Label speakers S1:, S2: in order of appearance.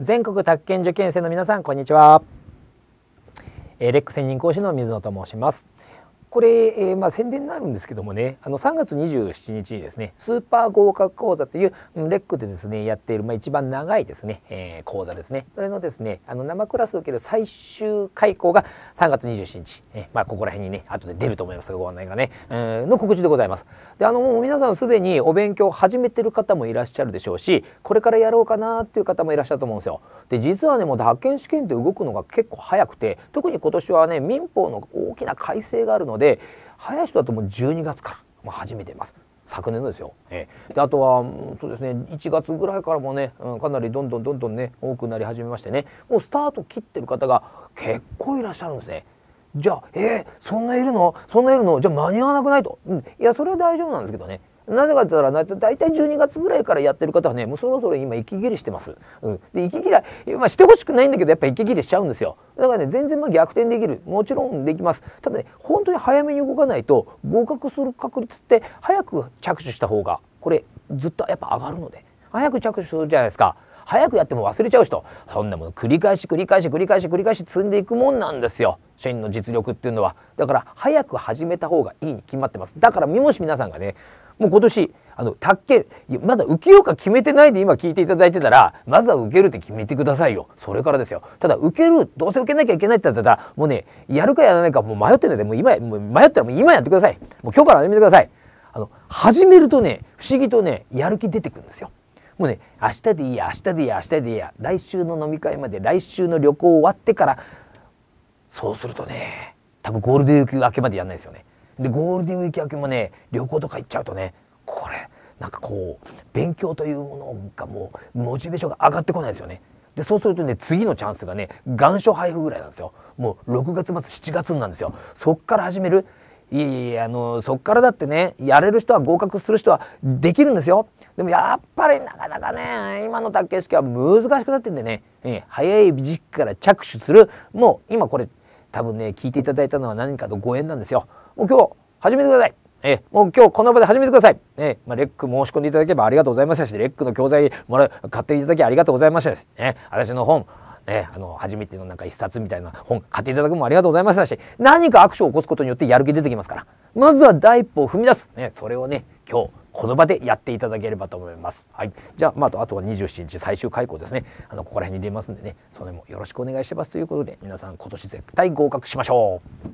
S1: 全国宅建受験生の皆さんこんにちは、レック専任講師の水野と申しますこれ、えー、まあ宣伝になるんですけどもねあの3月27日にですねスーパー合格講座というレックでですねやっている、まあ、一番長いですね、えー、講座ですねそれのですねあの生クラスを受ける最終開講が3月27日、えー、まあ、ここら辺にね後で出ると思いますがご案内がね、えー、の告知でございますであのもう皆さんすでにお勉強を始めてる方もいらっしゃるでしょうしこれからやろうかなっていう方もいらっしゃると思うんですよで実はねもう発見試験って動くのが結構早くて特に今年はね民法の大きな改正があるのでで早い人だともう12月から、まあ、始めてます。昨年のですよ、えー、であとは、うん、そうですね1月ぐらいからもね、うん、かなりどんどんどんどんね多くなり始めましてねもうスタート切ってる方が結構いらっしゃるんですね。じゃあえー、そんないるのそんないるのじゃあ間に合わなくないと、うん、いやそれは大丈夫なんですけどねなぜかって言ったら、大体12月ぐらいからやってる方はねもうそろそろ今息切れしてます、うん、で息切れ、まあ、してほしくないんだけどやっぱ息切れしちゃうんですよだからね全然まあ逆転できるもちろんできますただね本当に早めに動かないと合格する確率って早く着手した方がこれずっとやっぱ上がるので早く着手するじゃないですか早くやっても忘れちゃう人そんなもの繰り返し繰り返し繰り返し繰り返し積んでいくもんなんですよ真の実力っていうのはだから早く始めた方がいいに決まってますだからもし皆さんがねもう今年、あの、宅建、まだ受けようか決めてないで今聞いていただいてたら、まずは受けるって決めてくださいよ。それからですよ。ただ、受ける、どうせ受けなきゃいけないってなったら、もうね、やるかやらないかもう迷ってないで、もう今、もう迷ったらもう今やってください。もう今日から始めてください。あの、始めるとね、不思議とね、やる気出てくるんですよ。もうね、明日でいいや、明日でいいや、明日でいいや、来週の飲み会まで、来週の旅行終わってから、そうするとね、多分ゴールデンウィーク明けまでやんないですよね。でゴールデンウィーク明けもね旅行とか行っちゃうとねこれなんかこう勉強というものがもうモチベーションが上がってこないですよね。でそうするとね次のチャンスがね願書配布ぐらいなんですよもう6月末7月なんですよそっから始めるいやいやあのそっからだってねやれる人は合格する人はできるんですよでもやっぱりなかなかね今の卓球式は難しくなってんでね、えー、早い時期から着手するもう今これ多分ね聞いていただいたのは何かのご縁なんですよもう今日始めてくださいえー、もう今日この場で始めてください。えー、まあ、レック申し込んでいただければありがとうございましたし、レックの教材もらう、買っていただきありがとうございましたし、ね、私の本、えー、あの初めてのなんか一冊みたいな本買っていただくもありがとうございましたし何かアクションを起こすことによってやる気出てきますからまずは第一歩を踏み出す、ね、それをね今日この場でやっていただければと思います。はい、じゃあ、まあ、あとは27日最終回考ですね。あのここら辺に出ますんでね、それもよろしくお願いしますということで、皆さん今年絶対合格しましょう。